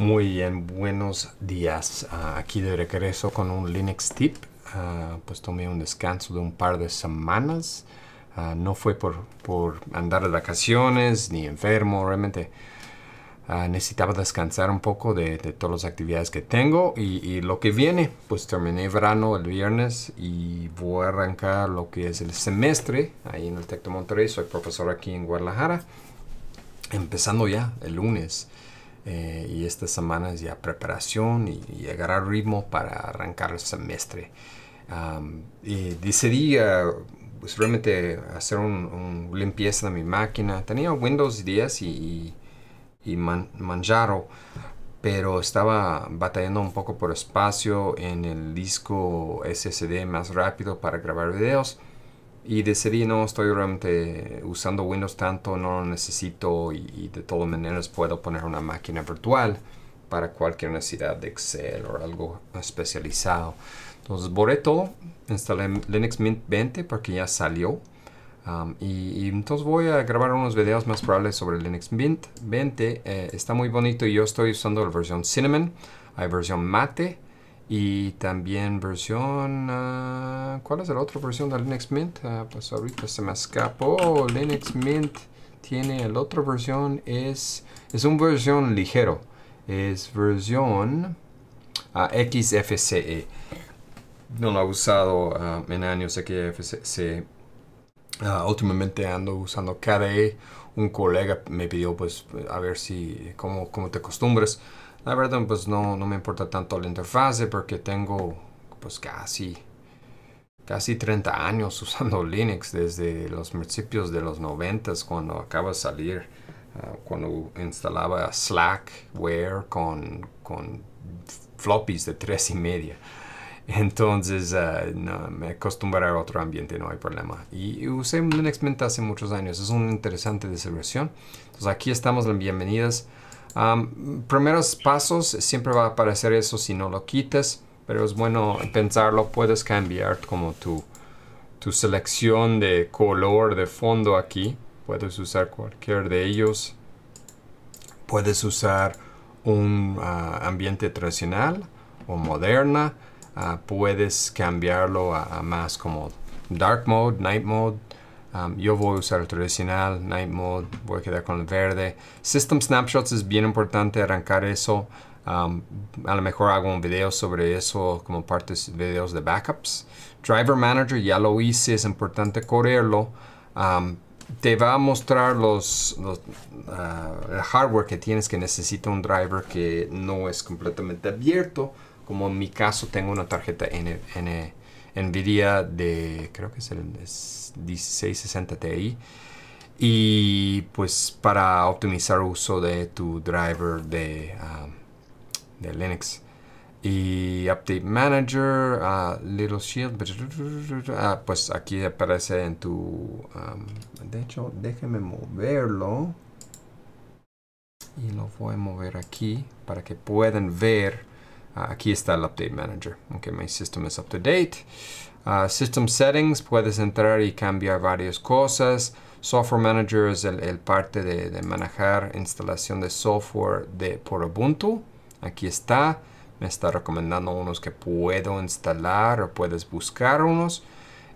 Muy bien, buenos días. Ah, aquí de regreso con un Linux tip. Ah, pues tomé un descanso de un par de semanas. Ah, no fue por, por, andar de vacaciones ni enfermo, realmente necesitaba descansar un poco de, todas las actividades que tengo y, y, lo que viene. Pues terminé verano el viernes y voy a arrancar lo que es el semestre ahí en el Tecto Monterrey. Soy profesor aquí en Guadalajara, empezando ya el lunes eh, y semana es ya preparación y, llegar al ritmo para arrancar el semestre. y decidí eh, pues, realmente hacer una limpieza de mi máquina. Tenía Windows 10 y, Manjaro, pero estaba batallando un poco por espacio en el disco SSD más rápido para grabar videos. Y decidí, no, estoy realmente usando Windows tanto, no lo necesito y, de todas maneras puedo poner una máquina virtual para cualquier necesidad de Excel o algo especializado. Entonces borré todo, instalé Linux Mint 20 porque ya salió. Um, y, entonces voy a grabar unos videos más probables sobre Linux Mint 20. Eh, está muy bonito y yo estoy usando la versión Cinnamon, hay versión Mate y también versión... Ah, ¿Cuál es la otra versión de Linux Mint? Ah, pues ahorita se me escapó. Linux Mint tiene la otra versión. Es, es un versión ligero. Es versión a ah, XFCE. No lo he usado en años XFCE. últimamente ando usando KDE. Un colega me pidió pues a ver si... como te acostumbras. La verdad, pues no, no me importa tanto la interfase porque tengo pues casi, casi 30 años usando Linux desde los principios de los 90 cuando acaba de salir, ah, cuando instalaba Slackware con, con floppies de 3 y media. Entonces ah, me acostumbraré a otro ambiente, no hay problema. Y, usé Linux Mint hace muchos años, es una interesante de Entonces aquí estamos, las bienvenidas primeros pasos, siempre va a aparecer eso si no lo quites, pero es bueno pensarlo, puedes cambiar como tu, tu selección de color de fondo aquí, puedes usar cualquier de ellos, puedes usar un ah, ambiente tradicional o moderna, ah, puedes cambiarlo a, más como dark mode, night mode, Um, yo voy a usar el tradicional, Night Mode, voy a quedar con el verde. System Snapshots es bien importante arrancar eso. Um, a lo mejor hago un video sobre eso como parte de videos de backups. Driver Manager ya lo hice, es importante correrlo. Um, te va a mostrar los, uh, el hardware que tienes que necesita un driver que no es completamente abierto. Como en mi caso tengo una tarjeta N, N NVIDIA de, creo que es el 1660 Ti. Y pues para optimizar uso de tu driver de, um, de Linux. Y Update Manager, uh, Little Shield, ah, pues aquí aparece en tu... Um, de hecho, déjeme moverlo. Y lo voy a mover aquí para que puedan ver Ah, aquí está el Update Manager. okay, system is up to date. Ah, system Settings, puedes entrar y cambiar varias cosas. Software Manager es el, parte de, manejar instalación de software de, por Ubuntu. Aquí está. Me está recomendando unos que puedo instalar o puedes buscar unos.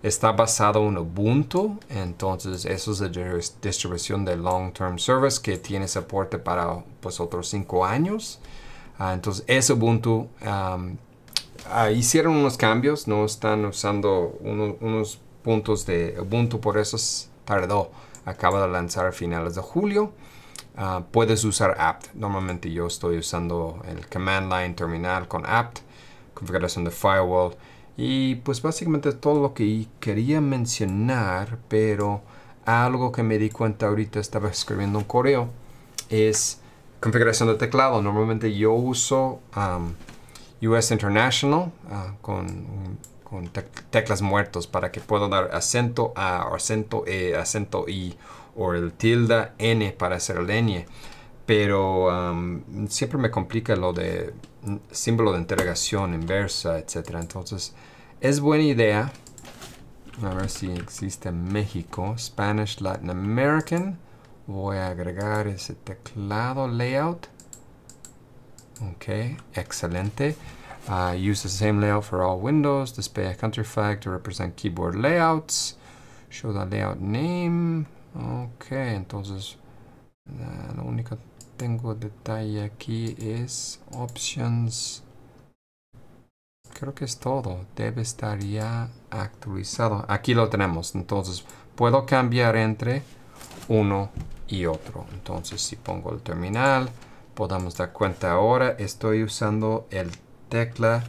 Está basado en Ubuntu, entonces eso es la distribución de Long Term Service que tiene soporte para pues, otros 5 años. Ah, entonces, es Ubuntu. Ah, hicieron unos cambios, no están usando unos puntos de Ubuntu, por eso tardó. Acaba de lanzar a finales de julio. Ah, puedes usar apt. Normalmente yo estoy usando el command line terminal con apt, configuración de firewall y pues básicamente todo lo que quería mencionar, pero algo que me di cuenta ahorita estaba escribiendo un correo es configuración de teclado. Normalmente yo uso US um, International uh, con, teclas muertos para que pueda dar acento A, acento E, acento I o el tilde N para hacer el N. Pero um, siempre me complica lo de mm, símbolo de interrogación inversa, etc. Entonces es buena idea. A ver si existe México. Spanish Latin American voy a agregar ese teclado layout ok excelente uh, use the same layout for all windows display a country flag to represent keyboard layouts show the layout name ok entonces lo único tengo detalle aquí es options creo que es todo debe estar ya actualizado aquí lo tenemos entonces puedo cambiar entre uno y otro. Entonces si pongo el terminal, podamos dar cuenta ahora, estoy usando el tecla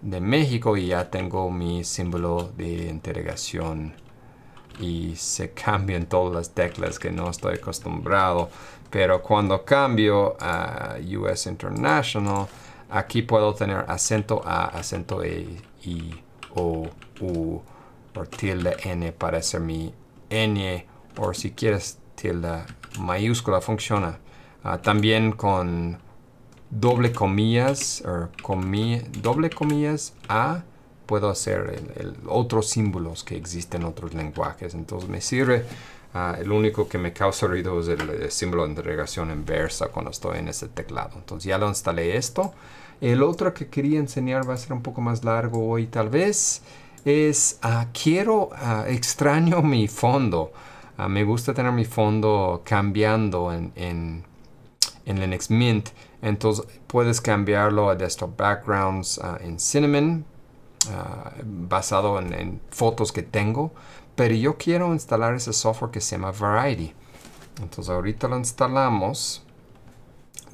de México y ya tengo mi símbolo de interrogación y se cambian todas las teclas que no estoy acostumbrado pero cuando cambio a US International aquí puedo tener acento A, acento E, I, O, U o tilde N para hacer mi N o si quieres tilda mayúscula funciona. Ah, también con doble comillas, er, o doble comillas A, puedo hacer otros símbolos que existen en otros lenguajes. Entonces me sirve, ah, el único que me causa ruido es el, símbolo de interrogación inversa cuando estoy en ese teclado. Entonces ya lo instalé esto. El otro que quería enseñar va a ser un poco más largo hoy tal vez, es ah, quiero, extraño mi fondo. Ah, me gusta tener mi fondo cambiando en, en, en, Linux Mint. Entonces puedes cambiarlo a Desktop Backgrounds ah, en Cinnamon, ah, basado en, fotos que tengo. Pero yo quiero instalar ese software que se llama Variety. Entonces ahorita lo instalamos.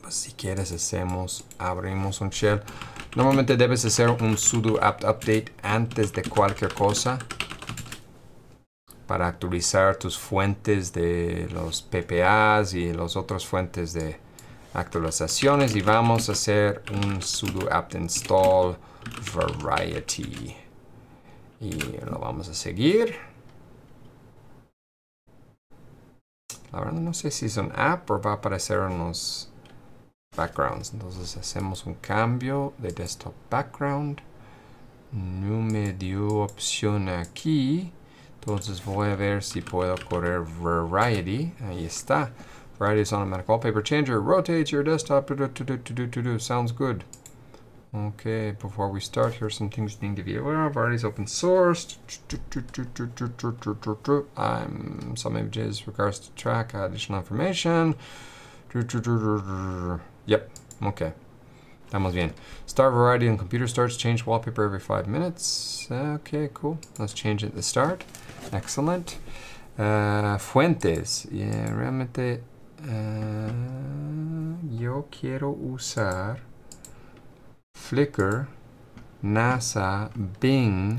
Pues, si quieres hacemos, abrimos un shell. Normalmente debes hacer un sudo apt update antes de cualquier cosa para actualizar tus fuentes de los PPAs y las otras fuentes de actualizaciones y vamos a hacer un sudo apt install variety y lo vamos a seguir la verdad no sé si es un app o va a aparecer unos backgrounds entonces hacemos un cambio de desktop background no me dio opción aquí Entonces voy a ver si puedo correr Variety. Ahí está. Variety is automatic wallpaper changer. Rotates your desktop. Do, do, do, Sounds good. Okay, before we start, here's some things you need to be aware of. open source. I'm, some images regards to track additional information. Yep, okay. Estamos bien. Start variety and computer starts. Change wallpaper every five minutes. Okay, cool. Let's change it at the start. Excelente. Eh, fuentes. realmente eh, yo quiero usar Flickr, NASA, Bing.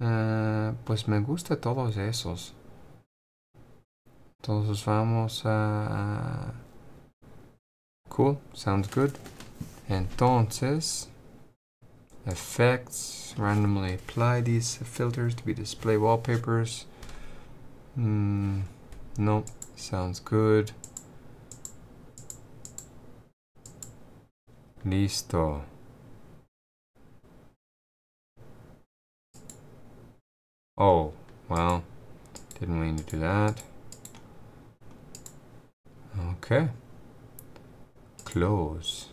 Eh, pues me gusta todos esos. Entonces vamos a... Cool, sounds good. Entonces... effects, randomly apply these filters to be display wallpapers. Mm, nope, sounds good. Listo. Oh, well, didn't mean to do that. Okay. Close.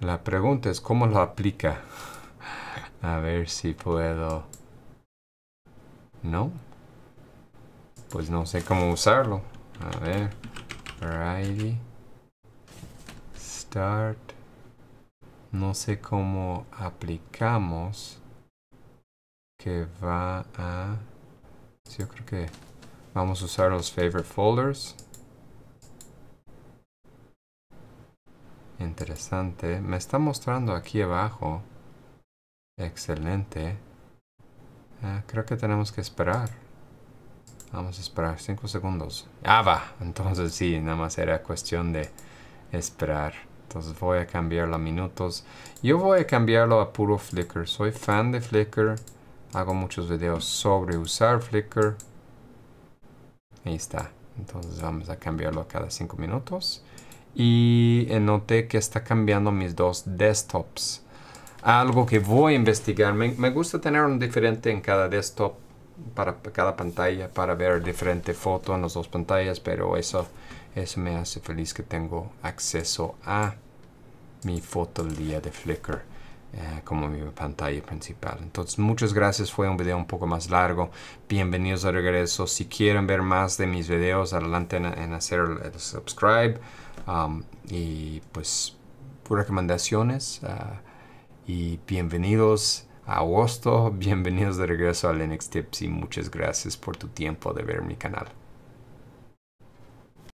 La pregunta es cómo lo aplica. A ver si puedo... ¿No? Pues no sé cómo usarlo. A ver. Variety. Start. No sé cómo aplicamos que va a... Yo creo que vamos a usar los favorite folders. Interesante. Me está mostrando aquí abajo. Excelente. Ah, creo que tenemos que esperar. Vamos a esperar 5 segundos. Ah, va. Entonces sí, nada más era cuestión de esperar. Entonces voy a cambiarlo a minutos. Yo voy a cambiarlo a puro Flickr. Soy fan de Flickr. Hago muchos videos sobre usar Flickr. Ahí está. Entonces vamos a cambiarlo cada 5 minutos y eh, noté que está cambiando mis dos desktops. Algo que voy a investigar. Me, gusta tener un diferente en cada desktop, para cada pantalla, para ver diferente foto en las dos pantallas, pero eso, eso me hace feliz que tengo acceso a mi foto el día de Flickr eh, como mi pantalla principal. Entonces, muchas gracias. Fue un video un poco más largo. Bienvenidos de regreso. Si quieren ver más de mis videos, adelante en hacer el subscribe y pues recomendaciones ah, y bienvenidos a agosto, bienvenidos de regreso a Linux Tips y muchas gracias por tu tiempo de ver mi canal.